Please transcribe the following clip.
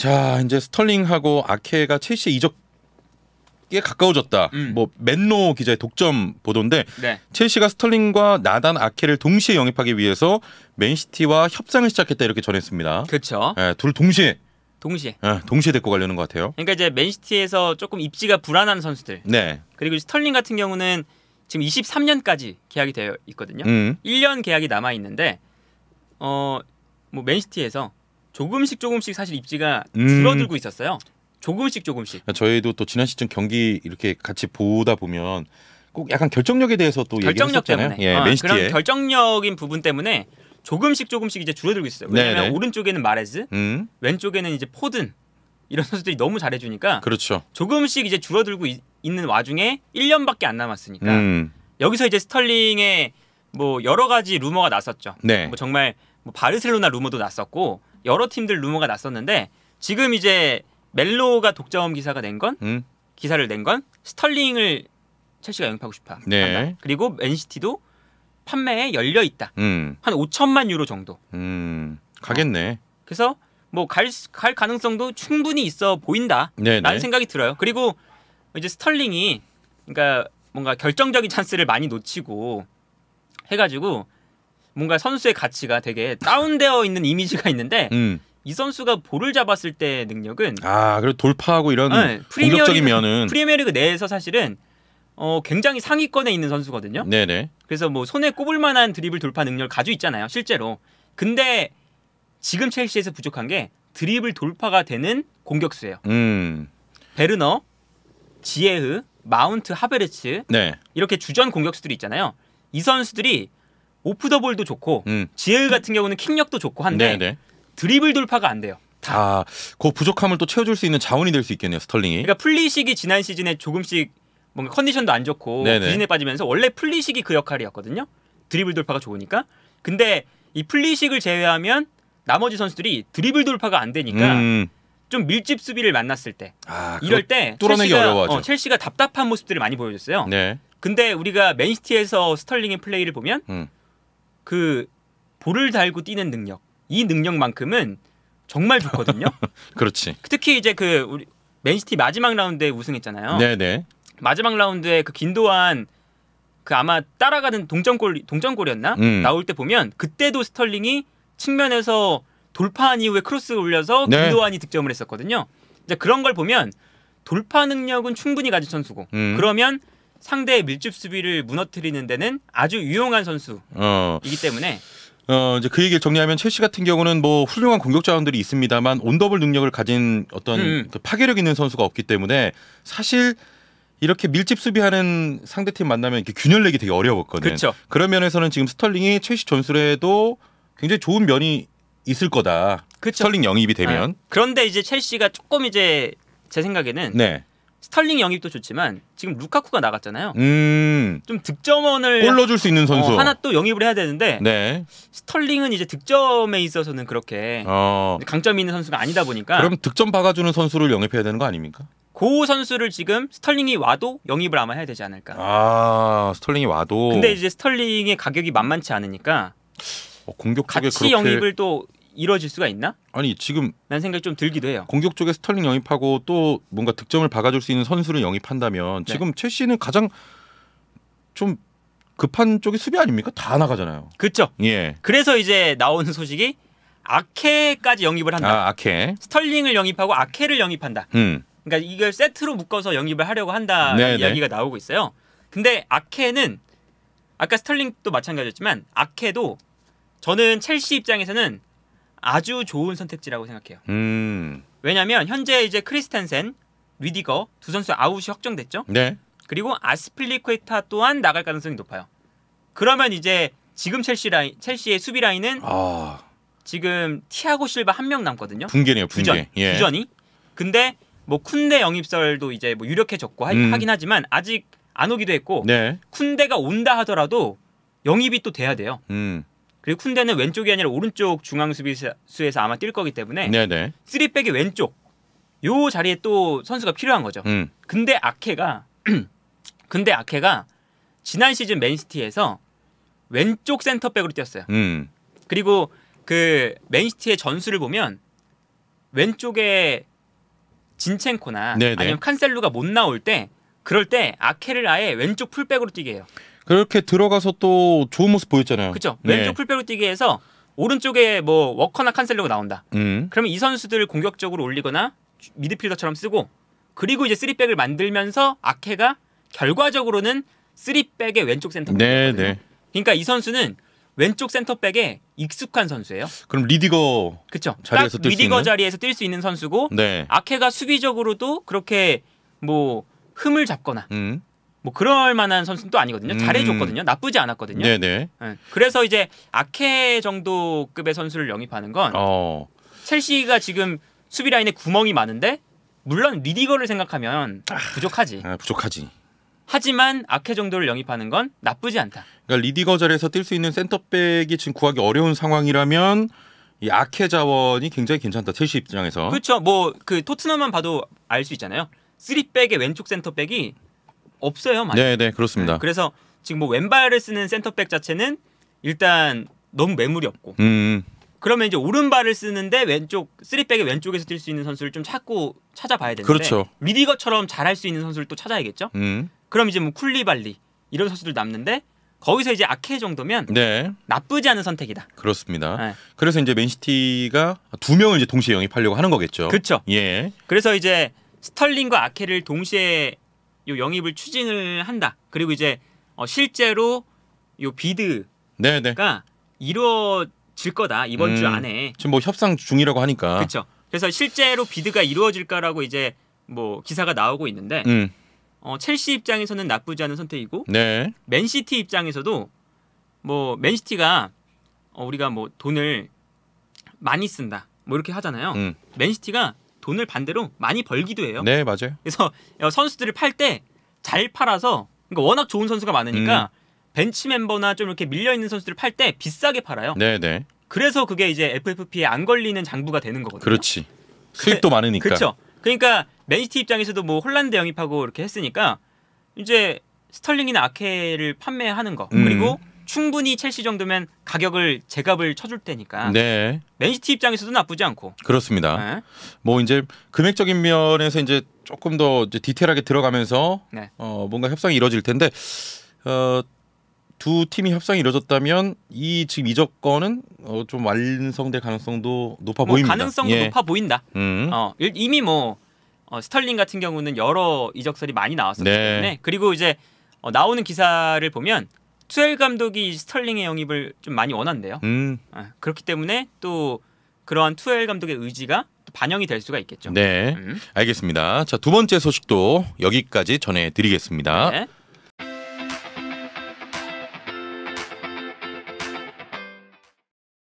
자 이제 스털링하고 아케가 첼시 이적 꽤 가까워졌다. 음. 뭐맨노 기자의 독점 보도인데 네. 첼시가 스털링과 나단 아케를 동시에 영입하기 위해서 맨시티와 협상을 시작했다 이렇게 전했습니다. 그렇죠. 예, 둘 동시에 동시에 예, 동시에 데리고 가려는 것 같아요. 그러니까 이제 맨시티에서 조금 입지가 불안한 선수들. 네. 그리고 스털링 같은 경우는 지금 23년까지 계약이 되어 있거든요. 음. 1년 계약이 남아 있는데 어 뭐 맨시티에서 조금씩 조금씩 사실 입지가 음. 줄어들고 있었어요. 조금씩 조금씩. 저희도 또 지난 시즌 경기 이렇게 같이 보다 보면 꼭 약간 결정력에 대해서 또 결정력 때문에 예, 어, 그런 결정력인 부분 때문에 조금씩 조금씩 이제 줄어들고 있어요. 네, 왜냐하면 네네. 오른쪽에는 마레즈, 음. 왼쪽에는 이제 포든 이런 선수들이 너무 잘해주니까 그렇죠. 조금씩 이제 줄어들고 이, 있는 와중에 1년밖에 안 남았으니까 음. 여기서 이제 스털링의 뭐 여러 가지 루머가 났었죠. 네. 뭐 정말 뭐 바르셀로나 루머도 났었고 여러 팀들 루머가 났었는데 지금 이제 멜로가 독자음 기사가 된건 음? 기사를 낸 건 스털링을 첼시가 영입하고 싶어 한다. 네. 그리고 맨시티도 판매에 열려 있다. 음. 한 5천만 유로 정도. 음. 가겠네. 어. 그래서 뭐갈 갈 가능성도 충분히 있어 보인다. 네네. 네. 라는 생각이 들어요. 그리고 이제 스털링이 그러니까 뭔가 결정적인 찬스를 많이 놓치고 해가지고 뭔가 선수의 가치가 되게 다운되어 있는 이미지가 있는데 음. 이 선수가 볼을 잡았을 때 능력은 아 그리고 돌파하고 이런 네, 공격적인 면은 프리미어리그 내에서 사실은 어, 굉장히 상위권에 있는 선수거든요. 네네. 그래서 뭐 손에 꼽을 만한 드리블 돌파 능력을 가지고 있잖아요, 실제로. 근데 지금 첼시에서 부족한 게 드리블 돌파가 되는 공격수예요. 음. 베르너, 지에흐, 마운트, 하베르츠 네. 이렇게 주전 공격수들이 있잖아요. 이 선수들이 오프 더 볼도 좋고 음. GL 같은 경우는 킥력도 좋고 한데 네네. 네. 드리블 돌파가 안 돼요. 다. 아, 그 부족함을 또 채워줄 수 있는 자원이 될 수 있겠네요, 스털링이. 그러니까 플리식이 지난 시즌에 조금씩 뭔가 컨디션도 안 좋고 네, 네. 기네진에 빠지면서 원래 플리식이 그 역할이었거든요. 드리블 돌파가 좋으니까. 근데 이 플리식을 제외하면 나머지 선수들이 드리블 돌파가 안 되니까 음. 좀 밀집 수비를 만났을 때 아, 이럴 때 첼시가, 어, 첼시가 답답한 모습들을 많이 보여줬어요. 네. 근데 우리가 맨시티에서 스털링의 플레이를 보면 음. 그 볼을 달고 뛰는 능력 이 능력만큼은 정말 좋거든요. 그렇지. 특히 이제 그 우리 맨시티 마지막 라운드에 우승했잖아요. 네네. 네. 마지막 라운드에 그 긴도한 그 아마 따라가는 동점골 동점골이었나 음. 나올 때 보면 그때도 스털링이 측면에서 돌파한 이후에 크로스 올려서 네. 김도환이 득점을 했었거든요. 이제 그런 걸 보면 돌파 능력은 충분히 가진 선수고 음. 그러면 상대의 밀집 수비를 무너뜨리는 데는 아주 유용한 선수이기 어. 때문에 어 이제 그 얘기를 정리하면 첼시 같은 경우는 뭐 훌륭한 공격 자원들이 있습니다만 온더블 능력을 가진 어떤 음. 그 파괴력 있는 선수가 없기 때문에 사실 이렇게 밀집 수비하는 상대팀 만나면 이렇게 균열 내기 되게 어려웠거든요. 그렇죠. 그런 면에서는 지금 스털링이 첼시 전술에도 굉장히 좋은 면이 있을 거다. 그쵸. 스털링 영입이 네. 되면. 아, 그런데 이제 첼시가 조금 이제 제 생각에는 네. 스털링 영입도 좋지만 지금 루카쿠가 나갔잖아요. 음. 좀 득점원을 골넣줄수 있는 어, 선수 어, 하나 또 영입을 해야 되는데 네. 스털링은 이제 득점에 있어서는 그렇게 어. 강점이 있는 선수가 아니다 보니까 그럼 득점 박아주는 선수를 영입해야 되는 거 아닙니까? 고 선수를 지금 스털링이 와도 영입을 아마 해야 되지 않을까. 아 스털링이 와도. 근데 이제 스털링의 가격이 만만치 않으니까 어, 공격 쪽에 같이 그렇게... 영입을 또 이뤄질 수가 있나? 아니 지금 난 생각이 좀 들기도 해요. 공격 쪽에 스털링 영입하고 또 뭔가 득점을 박아줄 수 있는 선수를 영입한다면 네. 지금 첼시는 가장 좀 급한 쪽이 수비 아닙니까? 다 나가잖아요. 그렇죠. 예. 그래서 이제 나오는 소식이 아케까지 영입을 한다. 아, 아케. 스털링을 영입하고 아케를 영입한다. 음. 그러니까 이걸 세트로 묶어서 영입을 하려고 한다 는 네, 네. 이야기가 나오고 있어요. 근데 아케는 아까 스털링도 마찬가지였지만 아케도 저는 첼시 입장에서는 아주 좋은 선택지라고 생각해요. 음. 왜냐하면 현재 이제 크리스텐센, 위디거 두 선수 아웃이 확정됐죠. 네. 그리고 아스플리에타 또한 나갈 가능성이 높아요. 그러면 이제 지금 첼시 라인, 첼시의 수비 라인은 아... 지금 티아고 실바 한 명 남거든요. 붕괴네요, 붕괴. 부전, 예. 부전이. 근데 뭐 쿤데 영입설도 이제 뭐 유력해졌고 음. 하긴 하지만 아직 안 오기도 했고 네. 쿤데가 온다 하더라도 영입이 또 돼야 돼요. 음. 그리고 쿤데는 왼쪽이 아니라 오른쪽 중앙 수비수에서 아마 뛸 거기 때문에 네네. 3백의 왼쪽 요 자리에 또 선수가 필요한 거죠. 음. 근데 아케가 근데 아케가 지난 시즌 맨시티에서 왼쪽 센터백으로 뛰었어요. 음. 그리고 그 맨시티의 전술을 보면 왼쪽에 진첸코나 네네. 아니면 칸셀루가 못 나올 때 그럴 때 아케를 아예 왼쪽 풀백으로 뛰게 해요. 그렇게 들어가서 또 좋은 모습 보였잖아요. 그렇죠. 네. 왼쪽 풀백으로 뛰게 해서 오른쪽에 뭐 워커나 칸셀로가 나온다. 음. 그러면 이 선수들을 공격적으로 올리거나 미드필더처럼 쓰고 그리고 이제 쓰리백을 만들면서 아케가 결과적으로는 쓰리백의 왼쪽 센터. 네, 네. 그러니까 이 선수는 왼쪽 센터백에 익숙한 선수예요. 그럼 리디거 그쵸? 자리에서 뛸수 리디거 자리에서 뛸 수 있는 선수고 네. 아케가 수비적으로도 그렇게 뭐 흠을 잡거나 음. 뭐 그럴 만한 선수는 또 아니거든요. 잘해줬거든요. 음. 나쁘지 않았거든요. 네네. 네. 네. 예. 그래서 이제 아케 정도급의 선수를 영입하는 건 어. 첼시가 지금 수비 라인에 구멍이 많은데 물론 리디거를 생각하면 아. 부족하지. 아, 부족하지. 하지만 아케 정도를 영입하는 건 나쁘지 않다. 그러니까 리디거 자리에서 뛸 수 있는 센터백이 지금 구하기 어려운 상황이라면 이 아케 자원이 굉장히 괜찮다. 첼시 입장에서. 그렇죠. 뭐 그 토트넘만 봐도 알 수 있잖아요. 쓰리백의 왼쪽 센터백이 없어요. 많이. 네, 네, 그렇습니다. 네, 그래서 지금 뭐 왼발을 쓰는 센터백 자체는 일단 너무 매물이 없고. 음. 음. 그러면 이제 오른발을 쓰는데 왼쪽 쓰리백의 왼쪽에서 뛸 수 있는 선수를 좀 찾고 찾아봐야 되는데 그렇죠. 리디거처럼 잘할 수 있는 선수를 또 찾아야겠죠. 음. 그럼 이제 뭐 쿨리발리 이런 선수들 남는데 거기서 이제 아케 정도면 네. 나쁘지 않은 선택이다. 그렇습니다. 네. 그래서 이제 맨시티가 두 명을 이제 동시에 영입하려고 하는 거겠죠. 그렇죠. 예. 그래서 이제 스털링과 아케를 동시에 요 영입을 추진을 한다. 그리고 이제 어 실제로 요 비드가 네네. 이루어질 거다 이번 음, 주 안에. 지금 뭐 협상 중이라고 하니까. 그렇죠. 그래서 실제로 비드가 이루어질까라고 이제 뭐 기사가 나오고 있는데 음. 어, 첼시 입장에서는 나쁘지 않은 선택이고 네. 맨시티 입장에서도 뭐 맨시티가 어, 우리가 뭐 돈을 많이 쓴다 뭐 이렇게 하잖아요. 음. 맨시티가 돈을 반대로 많이 벌기도 해요. 네, 맞아요. 그래서 어, 선수들을 팔 때 잘 팔아서 그러니까 워낙 좋은 선수가 많으니까 음. 벤치 멤버나 좀 이렇게 밀려 있는 선수들을 팔 때 비싸게 팔아요. 네, 네. 그래서 그게 이제 FFP에 안 걸리는 장부가 되는 거거든요. 그렇지. 그 수입도 많으니까. 그렇죠. 그러니까 맨시티 입장에서도 뭐 홀란드 영입하고 이렇게 했으니까 이제 스털링이나 아케를 판매하는 거 음. 그리고 충분히 첼시 정도면 가격을 제값을 쳐줄 테니까 네. 맨시티 입장에서도 나쁘지 않고 그렇습니다. 네. 뭐 이제 금액적인 면에서 이제 조금 더 이제 디테일하게 들어가면서 네. 어, 뭔가 협상이 이루어질 텐데 어, 두 팀이 협상이 이루어졌다면 이 지금 이적 건은 어, 좀 완성될 가능성도 높아 뭐 보입니다. 가능성도 예. 높아 보인다. 음. 어, 이미 뭐 어, 스털링 같은 경우는 여러 이적설이 많이 나왔었기 네. 때문에 그리고 이제 어, 나오는 기사를 보면 투엘 감독이 스털링의 영입을 좀 많이 원한대요. 음. 예, 그렇기 때문에 또 그러한 투엘 감독의 의지가 반영이 될 수가 있겠죠. 네, 음. 알겠습니다. 자 두 번째 소식도 여기까지 전해드리겠습니다. 네.